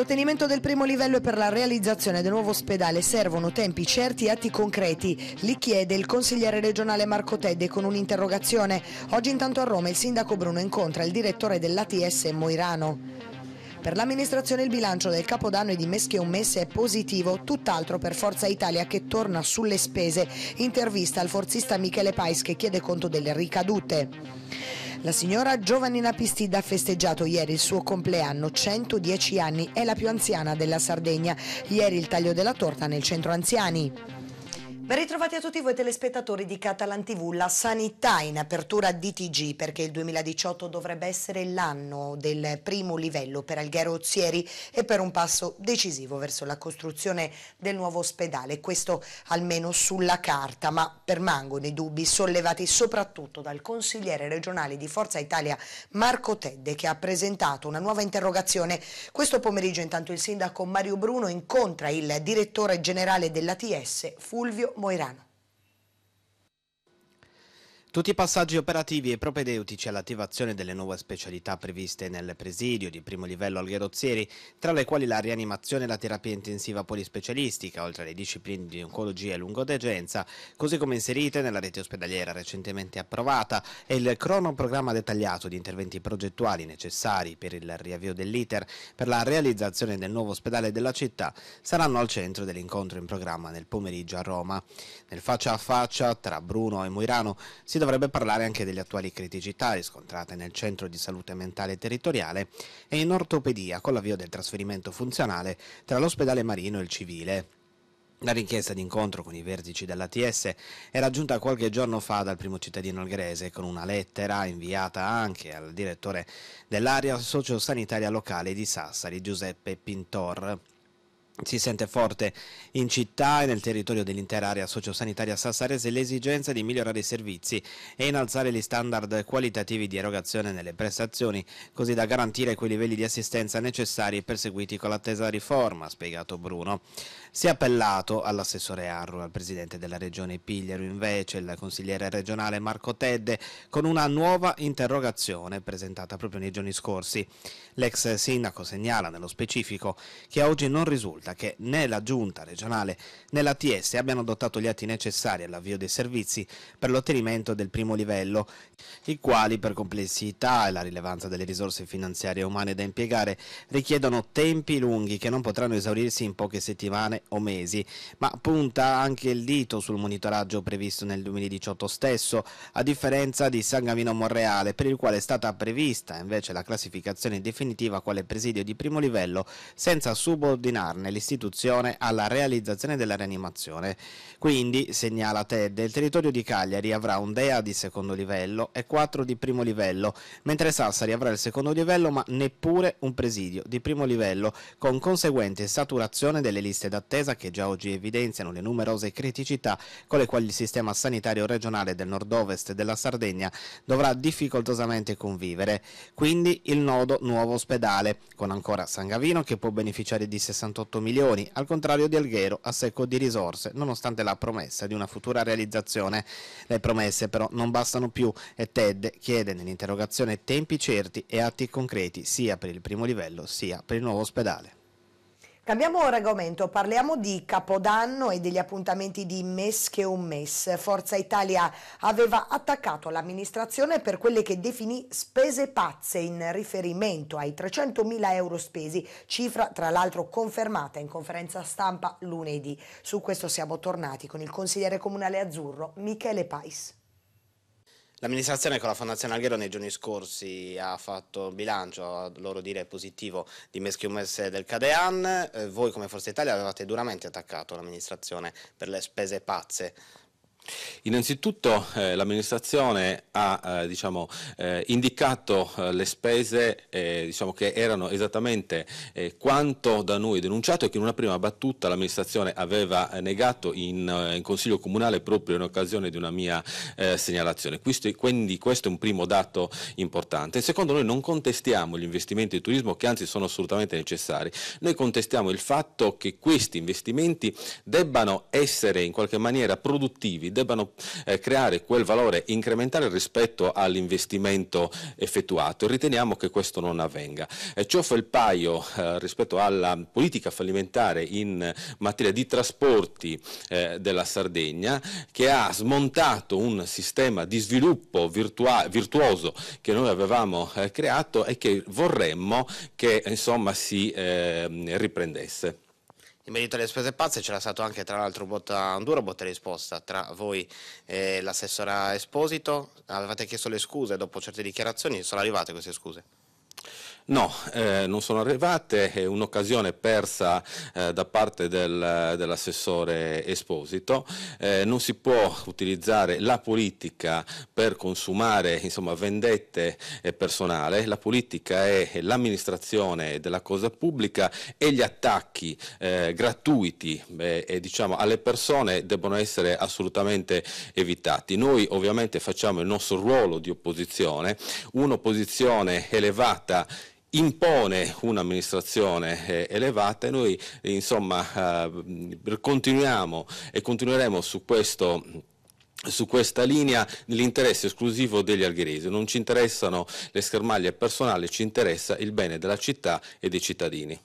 l'ottenimento del primo livello e per la realizzazione del nuovo ospedale servono tempi certi e atti concreti, li chiede il consigliere regionale Marco Tedde con un'interrogazione. Oggi intanto a Roma il sindaco Bruno incontra il direttore dell'ATS Moirano. Per l'amministrazione il bilancio del Capodanno e di Meschio Messe è positivo, tutt'altro per Forza Italia che torna sulle spese. Intervista al forzista Michele Pais che chiede conto delle ricadute. La signora Giovannina Pistida ha festeggiato ieri il suo compleanno, 110 anni, è la più anziana della Sardegna. Ieri il taglio della torta nel centro anziani. Ben ritrovati a tutti voi telespettatori di Catalan TV, la sanità in apertura DTG perché il 2018 dovrebbe essere l'anno del primo livello per Alghero Ozieri e per un passo decisivo verso la costruzione del nuovo ospedale, questo almeno sulla carta, ma permangono i dubbi sollevati soprattutto dal consigliere regionale di Forza Italia Marco Tedde che ha presentato una nuova interrogazione. Questo pomeriggio intanto il sindaco Mario Bruno incontra il direttore generale dell'ATS Fulvio Moirán. Tutti i passaggi operativi e propedeutici all'attivazione delle nuove specialità previste nel presidio di primo livello Algherozzieri, tra le quali la rianimazione e la terapia intensiva polispecialistica, oltre alle discipline di oncologia e lungodegenza, così come inserite nella rete ospedaliera recentemente approvata, e il cronoprogramma dettagliato di interventi progettuali necessari per il riavvio dell'iter per la realizzazione del nuovo ospedale della città, saranno al centro dell'incontro in programma nel pomeriggio a Roma. Nel faccia a faccia tra Bruno e Muirano si dovrebbe parlare anche delle attuali criticità riscontrate nel centro di salute mentale territoriale e in ortopedia con l'avvio del trasferimento funzionale tra l'ospedale marino e il civile. La richiesta di incontro con i vertici dell'ATS è raggiunta qualche giorno fa dal primo cittadino algherese con una lettera inviata anche al direttore dell'area sociosanitaria locale di Sassari, Giuseppe Pintor. Si sente forte in città e nel territorio dell'intera area sociosanitaria sassarese l'esigenza di migliorare i servizi e innalzare gli standard qualitativi di erogazione nelle prestazioni, così da garantire quei livelli di assistenza necessari perseguiti con l'attesa riforma, ha spiegato Bruno. Si è appellato all'assessore Arru, al presidente della regione Pigliaro invece, il consigliere regionale Marco Tedde, con una nuova interrogazione presentata proprio nei giorni scorsi. L'ex sindaco segnala nello specifico che oggi non risulta risulta che né la giunta regionale né la TS abbiano adottato gli atti necessari all'avvio dei servizi per l'ottenimento del primo livello, i quali per complessità e la rilevanza delle risorse finanziarie e umane da impiegare richiedono tempi lunghi che non potranno esaurirsi in poche settimane o mesi, ma punta anche il dito sul monitoraggio previsto nel 2018 stesso, a differenza di San Gavino Monreale, per il quale è stata prevista invece la classificazione definitiva quale presidio di primo livello senza subordinarne l'istituzione alla realizzazione della rianimazione. Quindi, segnala TED, il territorio di Cagliari avrà un DEA di secondo livello e quattro di primo livello, mentre Sassari avrà il secondo livello ma neppure un presidio di primo livello, con conseguente saturazione delle liste d'attesa che già oggi evidenziano le numerose criticità con le quali il sistema sanitario regionale del nord-ovest della Sardegna dovrà difficoltosamente convivere. Quindi il nodo nuovo ospedale, con ancora San Gavino che può beneficiare di 68 milioni, al contrario di Alghero a secco di risorse, nonostante la promessa di una futura realizzazione. Le promesse però non bastano più e TED chiede nell'interrogazione tempi certi e atti concreti sia per il primo livello sia per il nuovo ospedale. Cambiamo argomento, parliamo di Capodanno e degli appuntamenti di MES che un MES. Forza Italia aveva attaccato l'amministrazione per quelle che definì spese pazze in riferimento ai 300.000 euro spesi, cifra tra l'altro confermata in conferenza stampa lunedì. Su questo siamo tornati con il consigliere comunale azzurro Michele Pais. L'amministrazione con la Fondazione Alghero nei giorni scorsi ha fatto bilancio, a loro dire positivo, di Meschiumes del Cadean. Eh, voi come Forza Italia avevate duramente attaccato l'amministrazione per le spese pazze. Innanzitutto eh, l'amministrazione ha eh, diciamo, eh, indicato eh, le spese eh, diciamo che erano esattamente eh, quanto da noi denunciato e che in una prima battuta l'amministrazione aveva negato in, in, Consiglio Comunale proprio in occasione di una mia segnalazione. Questo, quindi questo è un primo dato importante. Secondo noi non contestiamo gli investimenti di turismo che anzi sono assolutamente necessari. Noi contestiamo il fatto che questi investimenti debbano essere in qualche maniera produttivi quindi debbano eh, creare quel valore incrementale rispetto all'investimento effettuato. e Riteniamo che questo non avvenga. Eh, ciò fa il paio eh, rispetto alla politica fallimentare in materia di trasporti eh, della Sardegna che ha smontato un sistema di sviluppo virtuoso che noi avevamo eh, creato e che vorremmo che insomma, si eh, riprendesse. In merito alle spese pazze c'era stato anche tra l'altro botta, un duro botta risposta tra voi e l'assessora Esposito, avevate chiesto le scuse dopo certe dichiarazioni, sono arrivate queste scuse? No, eh, non sono arrivate, è un'occasione persa eh, da parte del, dell'assessore Esposito, eh, non si può utilizzare la politica per consumare insomma, vendette personale, la politica è l'amministrazione della cosa pubblica e gli attacchi eh, gratuiti e, diciamo, alle persone debbono essere assolutamente evitati. Noi ovviamente facciamo il nostro ruolo di opposizione, un'opposizione elevata impone un'amministrazione eh, elevata e noi insomma eh, continuiamo e continueremo su questo su questa linea l'interesse esclusivo degli algheresi. Non ci interessano le schermaglie personali, ci interessa il bene della città e dei cittadini.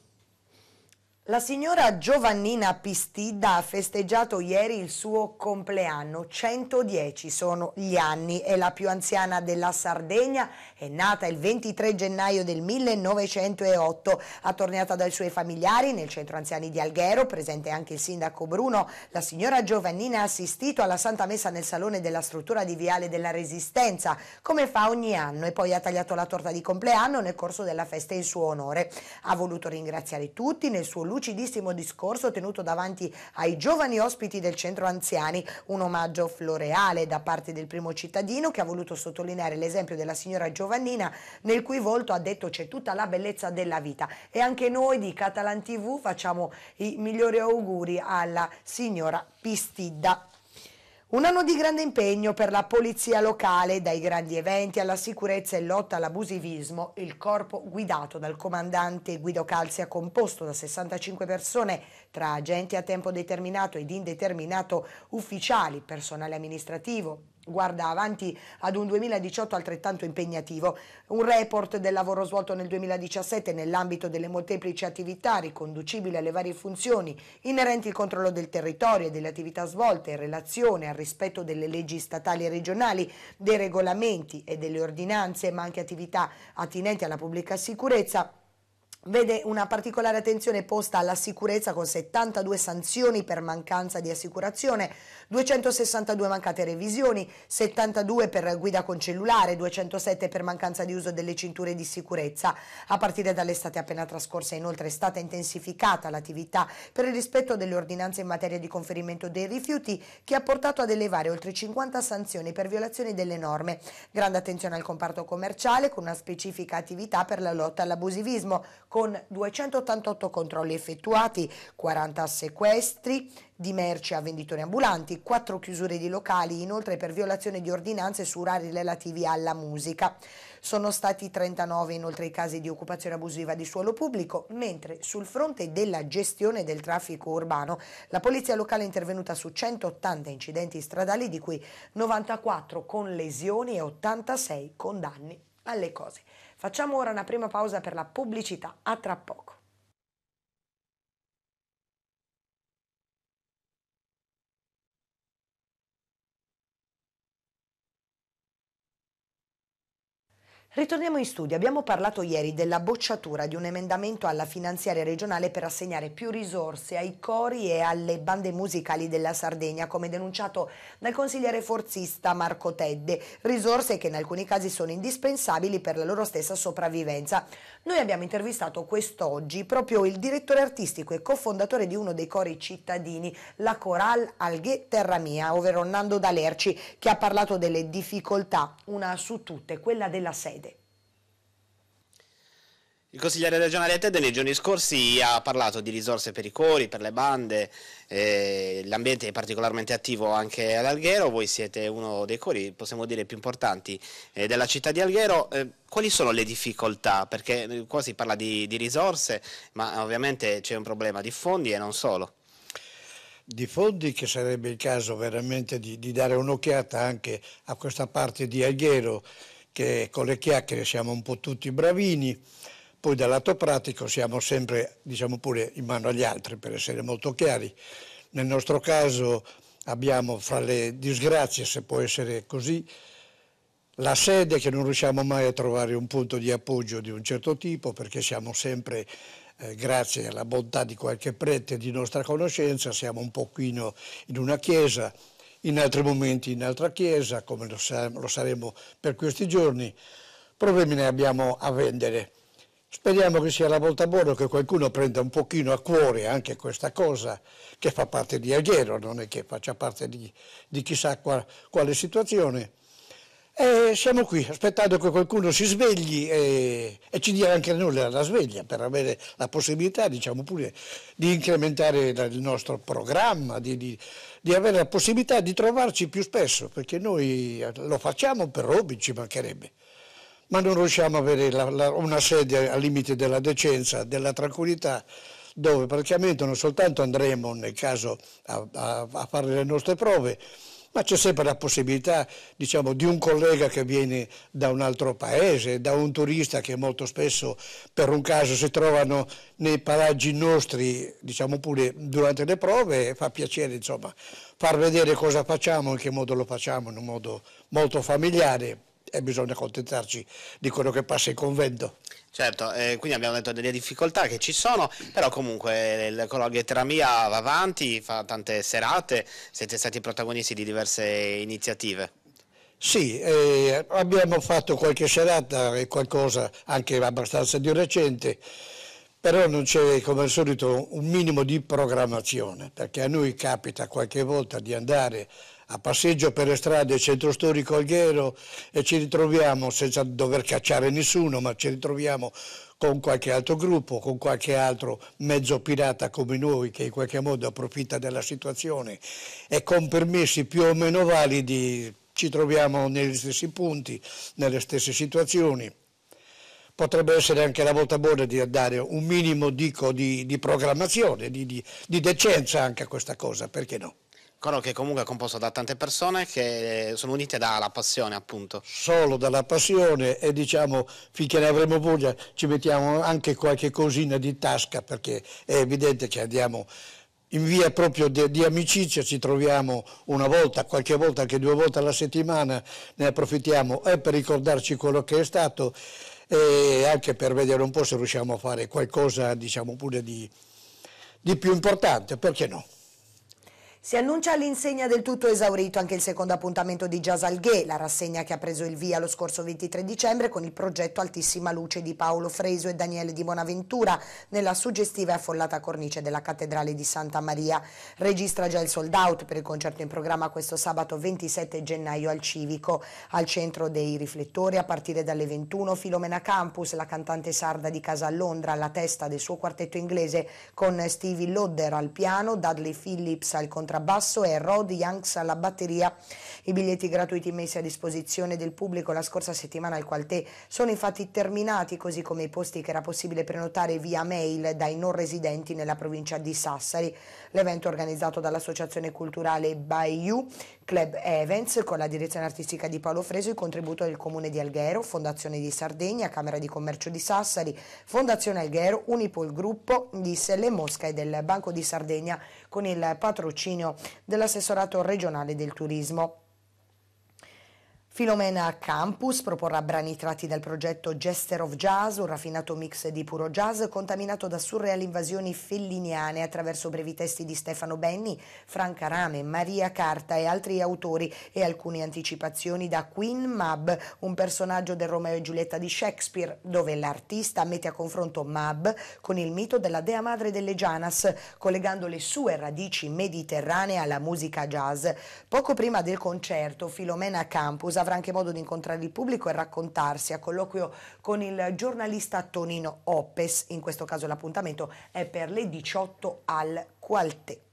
La signora Giovannina Pistidda ha festeggiato ieri il suo compleanno, 110 sono gli anni, è la più anziana della Sardegna, è nata il 23 gennaio del 1908, attorniata dai suoi familiari nel centro anziani di Alghero, presente anche il sindaco Bruno, la signora Giovannina ha assistito alla Santa Messa nel salone della struttura di Viale della Resistenza, come fa ogni anno, e poi ha tagliato la torta di compleanno nel corso della festa in suo onore. Ha voluto ringraziare tutti nel suo lungo lucidissimo discorso tenuto davanti ai giovani ospiti del centro anziani, un omaggio floreale da parte del primo cittadino che ha voluto sottolineare l'esempio della signora Giovannina nel cui volto ha detto c'è tutta la bellezza della vita e anche noi di Catalan TV facciamo i migliori auguri alla signora Pistidda. Un anno di grande impegno per la polizia locale, dai grandi eventi alla sicurezza e lotta all'abusivismo, il corpo guidato dal comandante Guido Calzia, composto da 65 persone, tra agenti a tempo determinato ed indeterminato, ufficiali, personale amministrativo, guarda avanti ad un 2018 altrettanto impegnativo. Un report del lavoro svolto nel 2017 nell'ambito delle molteplici attività riconducibili alle varie funzioni inerenti al controllo del territorio e delle attività svolte in relazione al rispetto delle leggi statali e regionali, dei regolamenti e delle ordinanze, ma anche attività attinenti alla pubblica sicurezza vede una particolare attenzione posta alla sicurezza con 72 sanzioni per mancanza di assicurazione, 262 mancate revisioni, 72 per guida con cellulare, 207 per mancanza di uso delle cinture di sicurezza. A partire dall'estate appena trascorsa inoltre è stata intensificata l'attività per il rispetto delle ordinanze in materia di conferimento dei rifiuti che ha portato ad elevare oltre 50 sanzioni per violazioni delle norme. Grande attenzione al comparto commerciale con una specifica attività per la lotta all'abusivismo con 288 controlli effettuati, 40 sequestri di merci a venditori ambulanti, 4 chiusure di locali, inoltre per violazione di ordinanze su orari relativi alla musica. Sono stati 39 inoltre i casi di occupazione abusiva di suolo pubblico, mentre sul fronte della gestione del traffico urbano la polizia locale è intervenuta su 180 incidenti stradali, di cui 94 con lesioni e 86 con danni alle cose. Facciamo ora una prima pausa per la pubblicità. A tra poco. Ritorniamo in studio. Abbiamo parlato ieri della bocciatura di un emendamento alla finanziaria regionale per assegnare più risorse ai cori e alle bande musicali della Sardegna, come denunciato dal consigliere forzista Marco Tedde, risorse che in alcuni casi sono indispensabili per la loro stessa sopravvivenza. Noi abbiamo intervistato quest'oggi proprio il direttore artistico e cofondatore di uno dei cori cittadini, la Coral Alghe Terra Mia, ovvero Nando Dalerci, che ha parlato delle difficoltà, una su tutte, quella della sede. Il consigliere regionale TED nei giorni scorsi ha parlato di risorse per i cori, per le bande, eh, l'ambiente è particolarmente attivo anche ad Alghero, voi siete uno dei cori, possiamo dire, più importanti eh, della città di Alghero. Eh, quali sono le difficoltà? Perché eh, qua si parla di, di risorse, ma ovviamente c'è un problema di fondi e non solo. Di fondi che sarebbe il caso veramente di, di dare un'occhiata anche a questa parte di Alghero, che con le chiacchiere siamo un po' tutti bravini poi dal lato pratico siamo sempre, diciamo pure, in mano agli altri, per essere molto chiari. Nel nostro caso abbiamo fra le disgrazie, se può essere così, la sede che non riusciamo mai a trovare un punto di appoggio di un certo tipo perché siamo sempre, eh, grazie alla bontà di qualche prete di nostra conoscenza, siamo un pochino in una chiesa, in altri momenti in altra chiesa, come lo, lo saremo per questi giorni. Problemi ne abbiamo a vendere. Speriamo che sia la volta buona che qualcuno prenda un pochino a cuore anche questa cosa che fa parte di Aghiero, non è che faccia parte di, di chissà qual, quale situazione. E siamo qui aspettando che qualcuno si svegli e, e ci dia anche noi la sveglia per avere la possibilità, diciamo pure, di incrementare il nostro programma, di, di, di avere la possibilità di trovarci più spesso, perché noi lo facciamo per hobby, ci mancherebbe ma non riusciamo a avere la, la, una sedia al limite della decenza, della tranquillità, dove praticamente non soltanto andremo nel caso a, a, a fare le nostre prove, ma c'è sempre la possibilità diciamo, di un collega che viene da un altro paese, da un turista che molto spesso per un caso si trovano nei paraggi nostri, diciamo pure durante le prove, fa piacere insomma, far vedere cosa facciamo, in che modo lo facciamo, in un modo molto familiare e bisogna accontentarci di quello che passa in convento. Certo, eh, quindi abbiamo detto delle difficoltà che ci sono, però comunque il colloquio Teramia va avanti, fa tante serate, siete stati protagonisti di diverse iniziative. Sì, eh, abbiamo fatto qualche serata e qualcosa anche abbastanza di recente però non c'è come al solito un minimo di programmazione, perché a noi capita qualche volta di andare a passeggio per le strade centro storico Alghero e ci ritroviamo senza dover cacciare nessuno, ma ci ritroviamo con qualche altro gruppo, con qualche altro mezzo pirata come noi che in qualche modo approfitta della situazione e con permessi più o meno validi ci troviamo negli stessi punti, nelle stesse situazioni potrebbe essere anche la volta buona di dare un minimo dico, di, di programmazione, di, di, di decenza anche a questa cosa, perché no? coro che comunque è composto da tante persone che sono unite dalla passione appunto. Solo dalla passione e diciamo finché ne avremo voglia ci mettiamo anche qualche cosina di tasca perché è evidente che andiamo in via proprio di, di, amicizia ci troviamo una volta, qualche volta, anche due volte alla settimana, ne approfittiamo e per ricordarci quello che è stato e anche per vedere un po' se riusciamo a fare qualcosa diciamo pure di, di più importante, perché no? Si annuncia all'insegna del tutto esaurito anche il secondo appuntamento di Jazz Alghe, la rassegna che ha preso il via lo scorso 23 dicembre con il progetto Altissima Luce di Paolo Freso e Daniele di Bonaventura nella suggestiva e affollata cornice della Cattedrale di Santa Maria. Registra già il sold out per il concerto in programma questo sabato 27 gennaio al Civico. Al centro dei riflettori a partire dalle 21 Filomena Campus, la cantante sarda di casa a Londra, alla testa del suo quartetto inglese con Stevie Lodder al piano, Dudley Phillips al contrario contrabbasso e Rod Youngs alla batteria. I biglietti gratuiti messi a disposizione del pubblico la scorsa settimana al Qualtè sono infatti terminati, così come i posti che era possibile prenotare via mail dai non residenti nella provincia di Sassari. L'evento organizzato dall'Associazione Culturale Bayou Club Events, con la direzione artistica di Paolo Freso, il contributo del Comune di Alghero, Fondazione di Sardegna, Camera di Commercio di Sassari, Fondazione Alghero, Unipol Gruppo di Selle Mosca e del Banco di Sardegna con il patrocinio dell'assessorato regionale del turismo. Filomena Campus proporrà brani tratti dal progetto Jester of Jazz, un raffinato mix di puro jazz contaminato da surreali invasioni felliniane attraverso brevi testi di Stefano Benni, Franca Rame, Maria Carta e altri autori e alcune anticipazioni da Queen Mab, un personaggio del Romeo e Giulietta di Shakespeare, dove l'artista mette a confronto Mab con il mito della dea madre delle Janas, collegando le sue radici mediterranee alla musica jazz. Poco prima del concerto, Filomena Campus ha avrà anche modo di incontrare il pubblico e raccontarsi a colloquio con il giornalista Tonino Oppes. In questo caso l'appuntamento è per le 18 al Qualtè.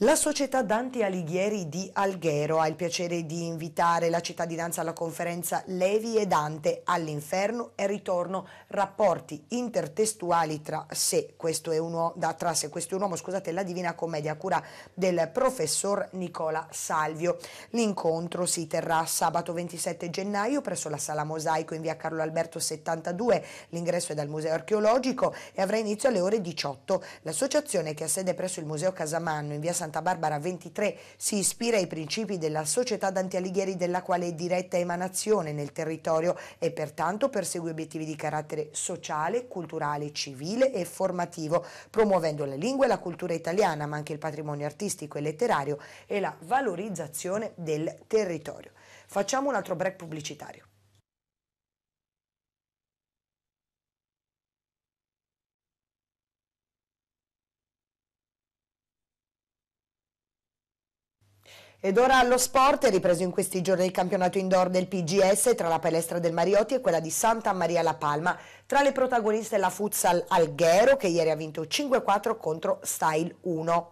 La società Dante Alighieri di Alghero ha il piacere di invitare la cittadinanza alla conferenza Levi e Dante all'inferno e ritorno rapporti intertestuali tra sé, questo è uno, da, tra sé, questo è un uomo, scusate, la Divina Commedia a cura del professor Nicola Salvio. L'incontro si terrà sabato 27 gennaio presso la Sala Mosaico in via Carlo Alberto 72, l'ingresso è dal Museo Archeologico e avrà inizio alle ore 18. L'associazione che ha sede presso il Museo Casamanno in via San Santa Barbara 23 si ispira ai principi della società Dante Alighieri della quale è diretta emanazione nel territorio e pertanto persegue obiettivi di carattere sociale, culturale, civile e formativo, promuovendo la lingua e la cultura italiana, ma anche il patrimonio artistico e letterario e la valorizzazione del territorio. Facciamo un altro break pubblicitario. Ed ora allo sport è ripreso in questi giorni il campionato indoor del PGS tra la palestra del Mariotti e quella di Santa Maria La Palma. Tra le protagoniste la futsal Alghero che ieri ha vinto 5-4 contro Style 1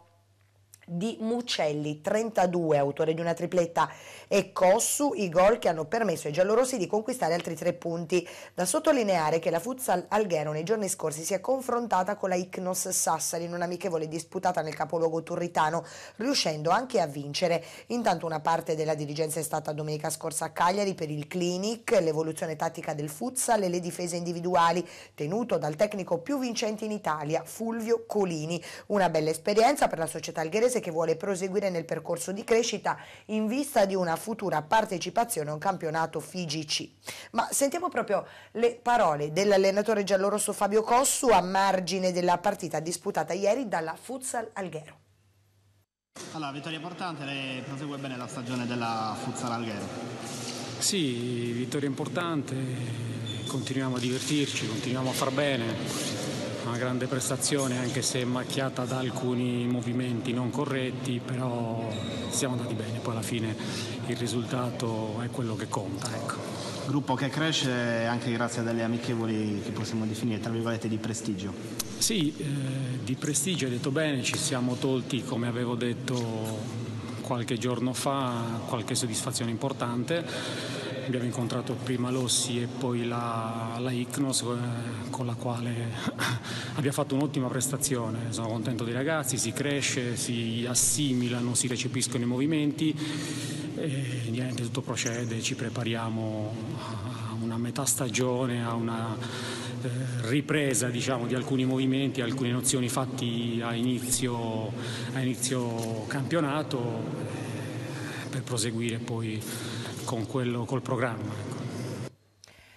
di Mucelli, 32, autore di una tripletta, e Cossu, i gol che hanno permesso ai giallorossi di conquistare altri tre punti. Da sottolineare che la Futsal Alghero nei giorni scorsi si è confrontata con la Icnos Sassari in un'amichevole disputata nel capoluogo turritano, riuscendo anche a vincere. Intanto una parte della dirigenza è stata domenica scorsa a Cagliari per il clinic, l'evoluzione tattica del futsal e le difese individuali, tenuto dal tecnico più vincente in Italia, Fulvio Colini. Una bella esperienza per la società algherese Paese che vuole proseguire nel percorso di crescita in vista di una futura partecipazione a un campionato FIGC. Ma sentiamo proprio le parole dell'allenatore giallorosso Fabio Cossu a margine della partita disputata ieri dalla Futsal Alghero. Allora, vittoria importante, lei prosegue bene la stagione della Futsal Alghero. Sì, vittoria importante, continuiamo a divertirci, continuiamo a far bene, una grande prestazione anche se macchiata da alcuni movimenti non corretti, però siamo andati bene, poi alla fine il risultato è quello che conta. Ecco. Gruppo che cresce anche grazie a delle amichevoli che possiamo definire tra virgolette di prestigio. Sì, eh, di prestigio hai detto bene, ci siamo tolti come avevo detto qualche giorno fa qualche soddisfazione importante abbiamo incontrato prima l'Ossi e poi la, la Icnos eh, con la quale abbiamo fatto un'ottima prestazione. Sono contento dei ragazzi, si cresce, si assimilano, si recepiscono i movimenti e niente, tutto procede, ci prepariamo a una metà stagione, a una eh, ripresa diciamo, di alcuni movimenti, alcune nozioni fatti a inizio, a inizio campionato eh, per proseguire poi con quello, col programma. Ecco.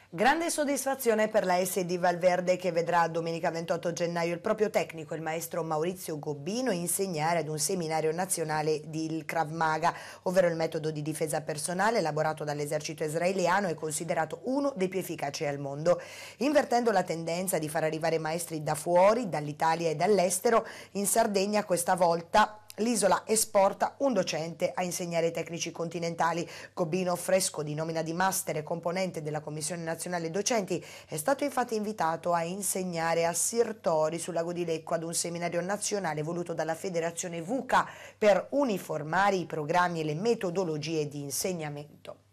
Grande soddisfazione per la SD Valverde che vedrà domenica 28 gennaio il proprio tecnico, il maestro Maurizio Gobbino, insegnare ad un seminario nazionale di Krav Maga, ovvero il metodo di difesa personale elaborato dall'esercito israeliano e considerato uno dei più efficaci al mondo. Invertendo la tendenza di far arrivare maestri da fuori, dall'Italia e dall'estero, in Sardegna questa volta L'isola esporta un docente a insegnare ai tecnici continentali. Cobino Fresco, di nomina di master e componente della Commissione Nazionale Docenti, è stato infatti invitato a insegnare a Sirtori sul lago di Lecco ad un seminario nazionale voluto dalla Federazione VUCA per uniformare i programmi e le metodologie di insegnamento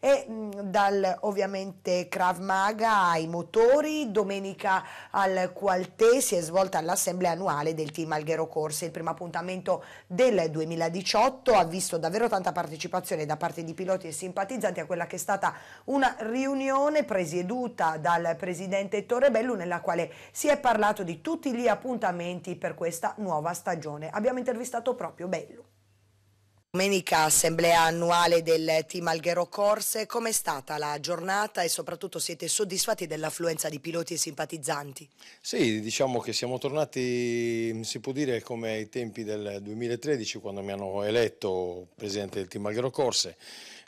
e mh, mm, dal ovviamente Krav Maga ai motori, domenica al Qualtè si è svolta l'assemblea annuale del team Alghero Corse, il primo appuntamento del 2018 ha visto davvero tanta partecipazione da parte di piloti e simpatizzanti a quella che è stata una riunione presieduta dal presidente Torrebello nella quale si è parlato di tutti gli appuntamenti per questa nuova stagione. Abbiamo intervistato proprio Bello. Domenica assemblea annuale del team Alghero Corse, com'è stata la giornata e soprattutto siete soddisfatti dell'affluenza di piloti e simpatizzanti? Sì, diciamo che siamo tornati, si può dire, come ai tempi del 2013 quando mi hanno eletto presidente del team Alghero Corse,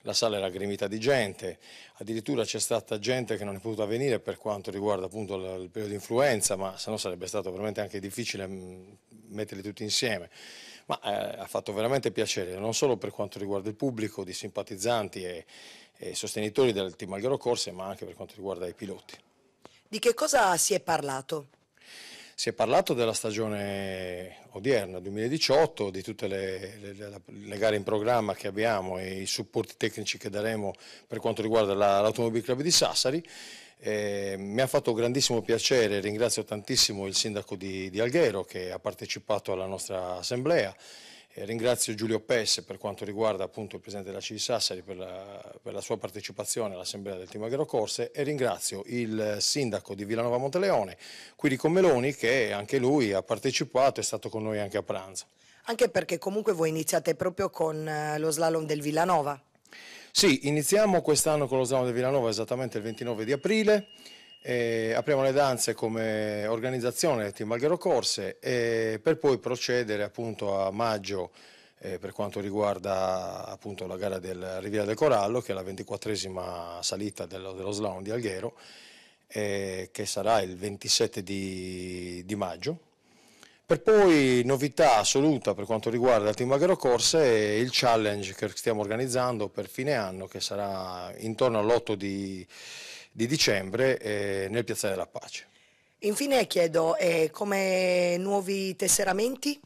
la sala era gremita di gente, addirittura c'è stata gente che non è potuta venire per quanto riguarda appunto il periodo di influenza, ma se no sarebbe stato veramente anche difficile mm, metterli tutti insieme. Ma eh, ha fatto veramente piacere, non solo per quanto riguarda il pubblico di simpatizzanti e, e sostenitori del team Alghero Corse, ma anche per quanto riguarda i piloti. Di che cosa si è parlato? Si è parlato della stagione odierna 2018, di tutte le, le, le, gare in programma che abbiamo e i supporti tecnici che daremo per quanto riguarda l'Automobile la, Club di Sassari eh, mi ha fatto grandissimo piacere, ringrazio tantissimo il sindaco di, di Alghero che ha partecipato alla nostra assemblea, eh, ringrazio Giulio Pesse per quanto riguarda appunto il presidente della CI Sassari per la, per la sua partecipazione all'assemblea del team Alghero Corse e ringrazio il sindaco di Villanova Monteleone, Quirico Meloni, che anche lui ha partecipato e è stato con noi anche a pranzo. Anche perché comunque voi iniziate proprio con eh, lo slalom del Villanova. Sì, iniziamo quest'anno con lo Slam di Villanova esattamente il 29 di aprile. Eh, apriamo le danze come organizzazione del Team Alghero Corse eh, per poi procedere appunto a maggio eh, per quanto riguarda appunto la gara del Riviera del Corallo che è la 24esima salita dello, dello Slam di Alghero eh, che sarà il 27 di, di maggio per poi novità assoluta per quanto riguarda il team Aghero Corse è il challenge che stiamo organizzando per fine anno che sarà intorno all'8 di, di, dicembre eh, nel Piazzale della Pace. Infine chiedo eh, come nuovi tesseramenti?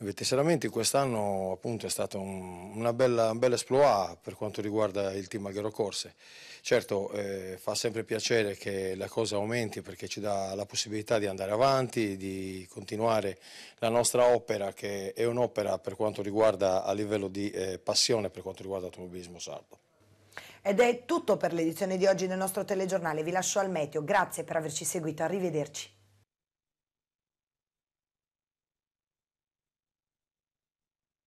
Perché sinceramente quest'anno appunto è stato un, una bella, un bel esploit per quanto riguarda il team Alghero Corse. Certo eh, fa sempre piacere che la cosa aumenti perché ci dà la possibilità di andare avanti, di continuare la nostra opera che è un'opera per quanto riguarda a livello di eh, passione per quanto riguarda l'automobilismo sardo. Ed è tutto per l'edizione di oggi del nostro telegiornale, vi lascio al meteo, grazie per averci seguito, arrivederci.